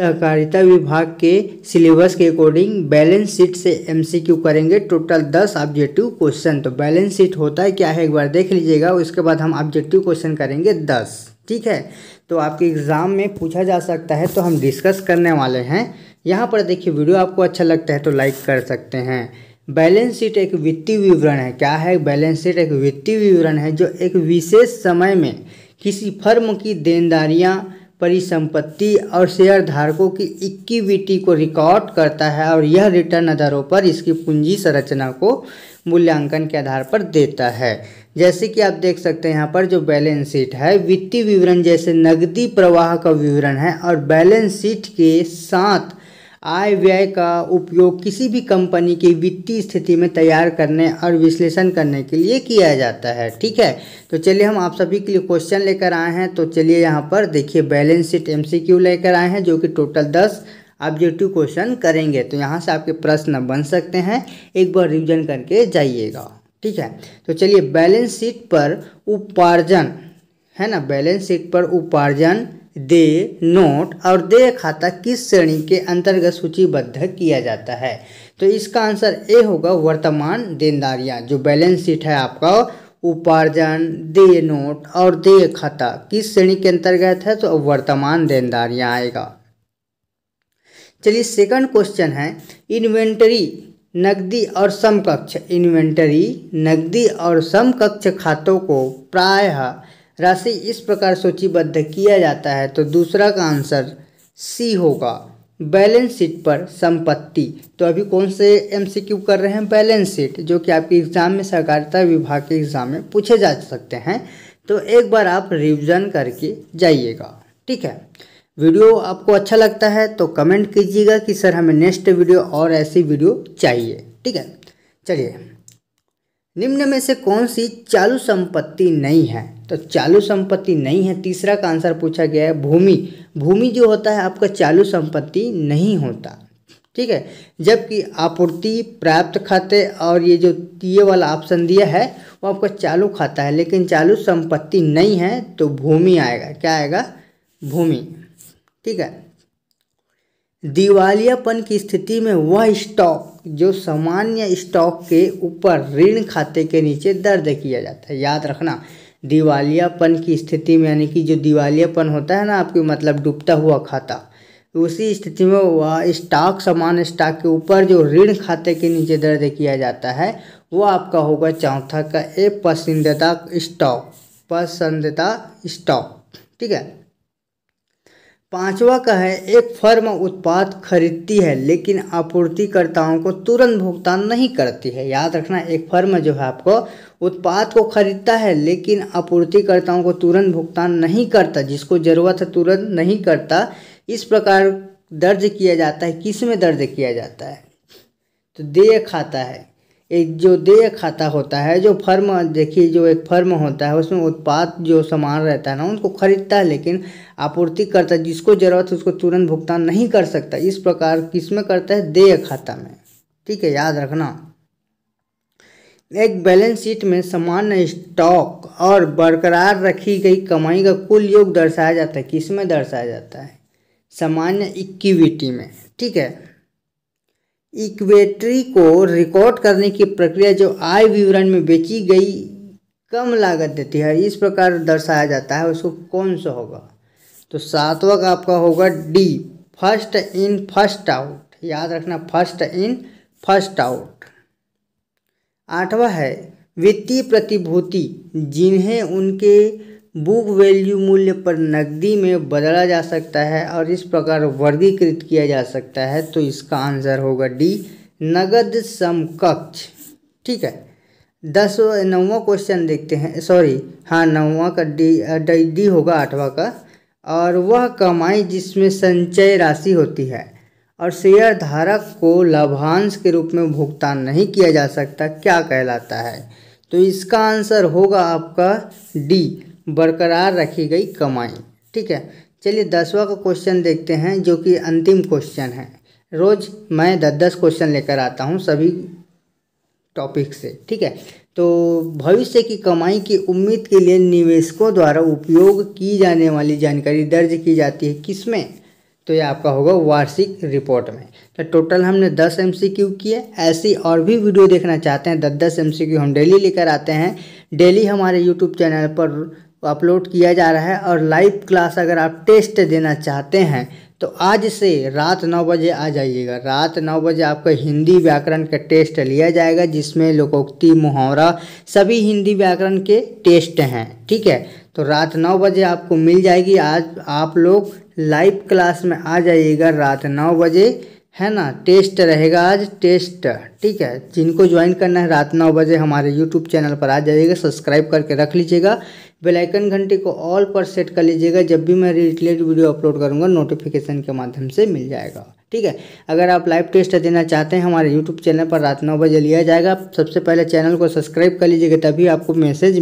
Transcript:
सहकारिता विभाग के सिलेबस के अकॉर्डिंग बैलेंस शीट से एमसीक्यू करेंगे टोटल दस ऑब्जेक्टिव क्वेश्चन तो बैलेंस शीट होता है क्या है एक बार देख लीजिएगा उसके बाद हम ऑब्जेक्टिव क्वेश्चन करेंगे दस ठीक है तो आपके एग्ज़ाम में पूछा जा सकता है तो हम डिस्कस करने वाले हैं यहाँ पर देखिए वीडियो आपको अच्छा लगता है तो लाइक कर सकते हैं बैलेंस शीट एक वित्तीय विवरण है क्या है बैलेंस शीट एक वित्तीय विवरण है जो एक विशेष समय में किसी फर्म की देनदारियाँ परिसंपत्ति और शेयरधारकों की इक्विटी को रिकॉर्ड करता है और यह रिटर्न दरों पर इसकी पूंजी संरचना को मूल्यांकन के आधार पर देता है जैसे कि आप देख सकते हैं यहाँ पर जो बैलेंस शीट है वित्तीय विवरण जैसे नगदी प्रवाह का विवरण है और बैलेंस शीट के साथ आय व्यय का उपयोग किसी भी कंपनी की वित्तीय स्थिति में तैयार करने और विश्लेषण करने के लिए किया जाता है ठीक है तो चलिए हम आप सभी के लिए क्वेश्चन लेकर आए हैं तो चलिए यहाँ पर देखिए बैलेंस शीट एम लेकर आए हैं जो कि टोटल दस ऑब्जेक्टिव क्वेश्चन करेंगे तो यहाँ से आपके प्रश्न बन सकते हैं एक बार रिविजन करके जाइएगा ठीक है तो चलिए बैलेंस शीट पर उपार्जन है ना बैलेंस शीट पर उपार्जन दे नोट और दे खाता किस श्रेणी के अंतर्गत सूचीबद्ध किया जाता है तो इसका आंसर ए होगा वर्तमान देनदारियां जो बैलेंस शीट है आपका उपार्जन देय नोट और देय खाता किस श्रेणी के अंतर्गत है तो वर्तमान देनदारियां आएगा चलिए सेकंड क्वेश्चन है इन्वेंटरी नकदी और समकक्ष इन्वेंटरी नकदी और समकक्ष खातों को प्रायः राशि इस प्रकार सूचीबद्ध किया जाता है तो दूसरा का आंसर सी होगा बैलेंस शीट पर संपत्ति तो अभी कौन से एमसीक्यू कर रहे हैं बैलेंस शीट जो कि आपके एग्ज़ाम में सहकारिता विभाग के एग्ज़ाम में पूछे जा सकते हैं तो एक बार आप रिवीजन करके जाइएगा ठीक है वीडियो आपको अच्छा लगता है तो कमेंट कीजिएगा कि सर हमें नेक्स्ट वीडियो और ऐसी वीडियो चाहिए ठीक है चलिए निम्न में से कौन सी चालू संपत्ति नहीं है तो चालू संपत्ति नहीं है तीसरा का आंसर पूछा गया है भूमि भूमि जो होता है आपका चालू संपत्ति नहीं होता ठीक है जबकि आपूर्ति प्राप्त खाते और ये जो ये वाला ऑप्शन दिया है वो आपका चालू खाता है लेकिन चालू संपत्ति नहीं है तो भूमि आएगा क्या आएगा भूमि ठीक है दिवालियापन की स्थिति में वह स्टॉक जो सामान्य स्टॉक के ऊपर ऋण खाते के नीचे दर्ज किया जाता है याद रखना दिवालियापन की स्थिति में यानी कि जो दिवालियापन होता है ना आपके मतलब डूबता हुआ खाता उसी स्थिति में वह स्टॉक सामान्य स्टॉक के ऊपर जो ऋण खाते के नीचे दर्ज किया जाता है वो आपका होगा चौथा का ए पसंदीदा स्टॉक पसंदीदा स्टॉक ठीक है पांचवा का है एक फर्म उत्पाद खरीदती है लेकिन आपूर्तिकर्ताओं को तुरंत भुगतान नहीं करती है याद रखना एक फर्म जो है आपको उत्पाद को खरीदता है लेकिन आपूर्तिकर्ताओं को तुरंत भुगतान नहीं करता जिसको ज़रूरत है तुरंत नहीं करता इस प्रकार दर्ज किया जाता है किस में दर्ज किया जाता है तो देय खाता है एक जो देय खाता होता है जो फर्म देखिए जो एक फर्म होता है उसमें उत्पाद जो सामान रहता है ना उनको खरीदता है लेकिन आपूर्तिकर्ता जिसको ज़रूरत है उसको तुरंत भुगतान नहीं कर सकता इस प्रकार किसमें करता है देय खाता में ठीक है याद रखना एक बैलेंस शीट में सामान्य स्टॉक और बरकरार रखी गई कमाई का कुल योग दर्शाया जाता है किसमें दर्शाया जाता है सामान्य इक्विटी में ठीक है इक्वेटरी को रिकॉर्ड करने की प्रक्रिया जो आय विवरण में बेची गई कम लागत देती है इस प्रकार दर्शाया जाता है उसको कौन सा होगा तो सातवा का आपका होगा the first in first out याद रखना फर्स्ट इन फर्स्ट आउट आठवां है वित्तीय प्रतिभूति जिन्हें उनके बुक वैल्यू मूल्य पर नकदी में बदला जा सकता है और इस प्रकार वर्गीकृत किया जा सकता है तो इसका आंसर होगा डी नगद समकक्ष ठीक है दस नौवा क्वेश्चन देखते हैं सॉरी हाँ नौवा का डी डी होगा आठवां का और वह कमाई जिसमें संचय राशि होती है और शेयर धारक को लाभांश के रूप में भुगतान नहीं किया जा सकता क्या कहलाता है तो इसका आंसर होगा आपका डी बरकरार रखी गई कमाई ठीक है चलिए दसवा का क्वेश्चन देखते हैं जो कि अंतिम क्वेश्चन है रोज़ मैं दस दस क्वेश्चन लेकर आता हूँ सभी टॉपिक से ठीक है तो भविष्य की कमाई की उम्मीद के लिए निवेशकों द्वारा उपयोग की जाने वाली जानकारी दर्ज की जाती है किसमें तो ये आपका होगा वार्षिक रिपोर्ट में तो टोटल हमने दस एम सी क्यू किए ऐसी और भी वीडियो देखना चाहते हैं दस दस एम सी क्यू हम डेली लेकर आते हैं डेली हमारे यूट्यूब चैनल पर अपलोड किया जा रहा है और लाइव क्लास अगर आप टेस्ट देना चाहते हैं तो आज से रात नौ बजे आ जाइएगा रात नौ बजे आपका हिंदी व्याकरण का टेस्ट लिया जाएगा जिसमें लोकोक्ति मुहावरा सभी हिंदी व्याकरण के टेस्ट हैं ठीक है तो रात नौ बजे आपको मिल जाएगी आज आप लोग लाइव क्लास में आ जाइएगा रात नौ बजे है ना टेस्ट रहेगा आज टेस्ट ठीक है जिनको ज्वाइन करना है रात नौ बजे हमारे यूट्यूब चैनल पर आ जाइएगा सब्सक्राइब करके रख लीजिएगा बेलाइकन घंटे को ऑल पर सेट कर लीजिएगा जब भी मैं रिलेटेड वीडियो अपलोड करूँगा नोटिफिकेशन के माध्यम से मिल जाएगा ठीक है अगर आप लाइव टेस्ट देना चाहते हैं हमारे यूट्यूब चैनल पर रात नौ बजे लिया जाएगा सबसे पहले चैनल को सब्सक्राइब कर लीजिएगा तभी आपको मैसेज